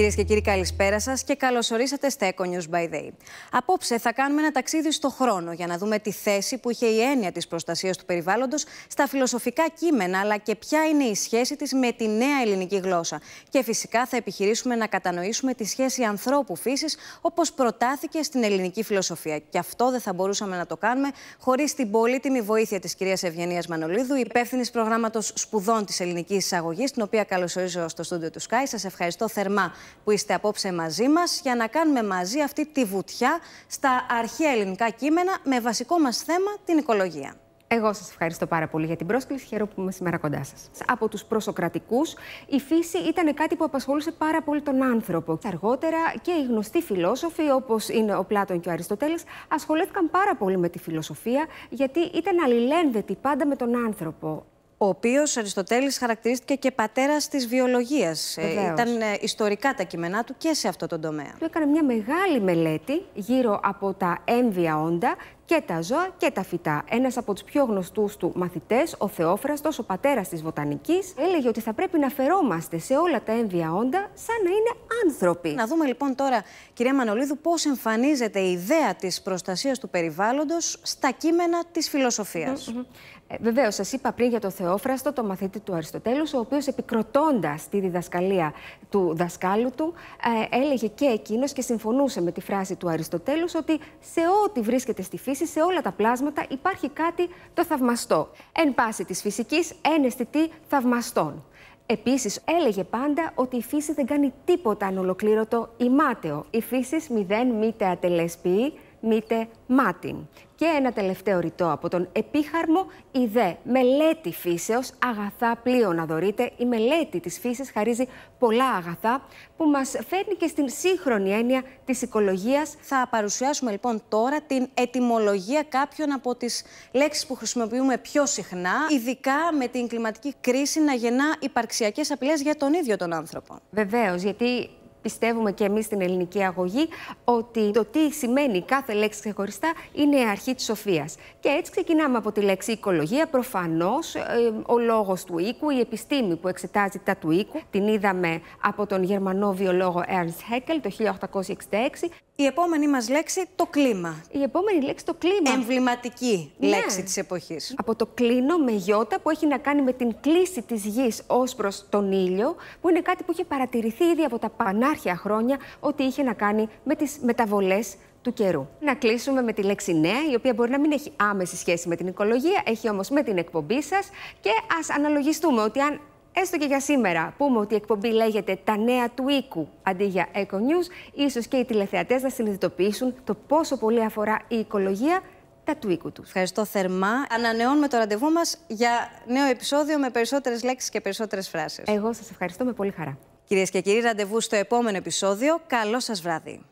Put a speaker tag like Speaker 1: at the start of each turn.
Speaker 1: Κυρίες και κύριοι, καλησπέρα σας και καλώ ορίσατε στα Eco News by Day. Απόψε θα κάνουμε ένα ταξίδι στο χρόνο για να δούμε τη θέση που είχε η έννοια της προστασίας του περιβάλλοντος στα φιλοσοφικά κείμενα, αλλά και ποια είναι η σχέση της με τη νέα ελληνική γλώσσα. Και φυσικά θα επιχειρήσουμε να κατανοήσουμε τη σχέση ανθρώπου φύσης όπως προτάθηκε στην ελληνική φιλοσοφία. Και αυτό δεν θα μπορούσαμε να το κάνουμε χωρίς την πολύτιμη βοήθεια της κυρίας Ευγενίας Μανολίδου, υπεύθυνης προγράμματος σπουδών της ελληνικής εισαγωγής, την οποία καλωσορίζω στο στούντιο του Sky. Σας ευχαριστώ θερμά που είστε απόψε μαζί μας για να κάνουμε μαζί αυτή τη βουτιά στα αρχαία ελληνικά κείμενα με βασικό μας θέμα την οικολογία. Εγώ
Speaker 2: σας ευχαριστώ πάρα πολύ για την πρόσκληση. Χαίρομαι που είμαι σήμερα κοντά σας. Από τους προσοκρατικούς, η φύση ήταν κάτι που απασχολούσε πάρα πολύ τον άνθρωπο. Αργότερα και οι γνωστοί φιλόσοφοι, όπως είναι ο Πλάτων και ο Αριστοτέλης, ασχολήθηκαν πάρα πολύ με τη φιλοσοφία, γιατί ήταν αλληλένδετοι
Speaker 1: πάντα με τον άνθρωπο ο οποίος Αριστοτέλης χαρακτηρίστηκε και πατέρας της βιολογίας. Ε, ήταν ε, ιστορικά τα κείμενά του και σε αυτό τον τομέα.
Speaker 2: Του έκανε μια μεγάλη μελέτη γύρω από τα έμβια όντα και τα ζώα και τα φυτά. Ένας από τους πιο γνωστούς του μαθητές, ο Θεόφραστος, ο πατέρας της βοτανικής, έλεγε ότι θα πρέπει να φερόμαστε σε
Speaker 1: όλα τα έμβια όντα σαν να είναι άνθρωποι. Να δούμε λοιπόν τώρα, κυρία Μανολίδου, πώς εμφανίζεται η ιδέα της προστασίας του περιβάλλοντος στα κείμενα της φιλοσοφίας. Mm -hmm. Ε, Βεβαίως, σας είπα πριν για τον Θεόφραστο, το μαθητή του Αριστοτέλους, ο οποίος επικροτώντας τη
Speaker 2: διδασκαλία του δασκάλου του, ε, έλεγε και εκείνος και συμφωνούσε με τη φράση του Αριστοτέλους ότι σε ό,τι βρίσκεται στη φύση σε όλα τα πλάσματα υπάρχει κάτι το θαυμαστό. Εν πάση της φυσικής, εν αισθητή θαυμαστών. Επίσης, έλεγε πάντα ότι η φύση δεν κάνει τίποτα ανολοκλήρωτο ή μάταιο. Η φύσης μηδέν μη τεατελέ μήτε μάτιν. Και ένα τελευταίο ρητό από τον επίχαρμο ιδέ μελέτη φύσεως αγαθά πλοίο να δωρείτε. Η μελέτη της φύσης χαρίζει πολλά αγαθά που μας φέρνει και στην σύγχρονη έννοια της οικολογίας. Θα
Speaker 1: παρουσιάσουμε λοιπόν τώρα την ετιμολογία κάποιων από τις λέξεις που χρησιμοποιούμε πιο συχνά, ειδικά με την κλιματική κρίση να γεννά υπαρξιακές απειλές για τον ίδιο τον άνθρωπο.
Speaker 2: Βεβαίως, γιατί πιστεύουμε και εμείς στην ελληνική αγωγή ότι το τι σημαίνει κάθε λέξη ξεχωριστά είναι η αρχή της σοφίας. Και έτσι ξεκινάμε από τη λέξη οικολογία. Προφανώς ε, ο λόγος του οίκου, η επιστήμη που εξετάζει τα του οίκου. Την είδαμε από τον γερμανό βιολόγο Ernst Haeckel το 1866. Η επόμενη μας λέξη, το κλίμα. Η επόμενη λέξη, το κλίμα. Εμβληματική ναι. λέξη της εποχής. Από το κλίνο με γιώτα που έχει να κάνει με την κλίση της γης ως προς τον ήλιο, που είναι κάτι που είχε παρατηρηθεί ήδη από τα πανάρχια χρόνια ότι είχε να κάνει με τις μεταβολές του καιρού. Να κλείσουμε με τη λέξη νέα, η οποία μπορεί να μην έχει άμεση σχέση με την οικολογία, έχει όμως με την εκπομπή σας. Και ας αναλογιστούμε ότι αν Έστω και για σήμερα, πούμε ότι η εκπομπή λέγεται Τα Νέα του Οίκου αντί για Echo News. Ίσως και οι τηλεθεατές να συνειδητοποιήσουν
Speaker 1: το πόσο πολύ αφορά η οικολογία τα του οίκου τους. Ευχαριστώ θερμά. Ανανεώνουμε το ραντεβού μας για νέο επεισόδιο με περισσότερες λέξεις και περισσότερες φράσεις. Εγώ σας ευχαριστώ με πολύ χαρά. Κυρίες και κύριοι, ραντεβού στο επόμενο επεισόδιο. Καλό σας βράδυ.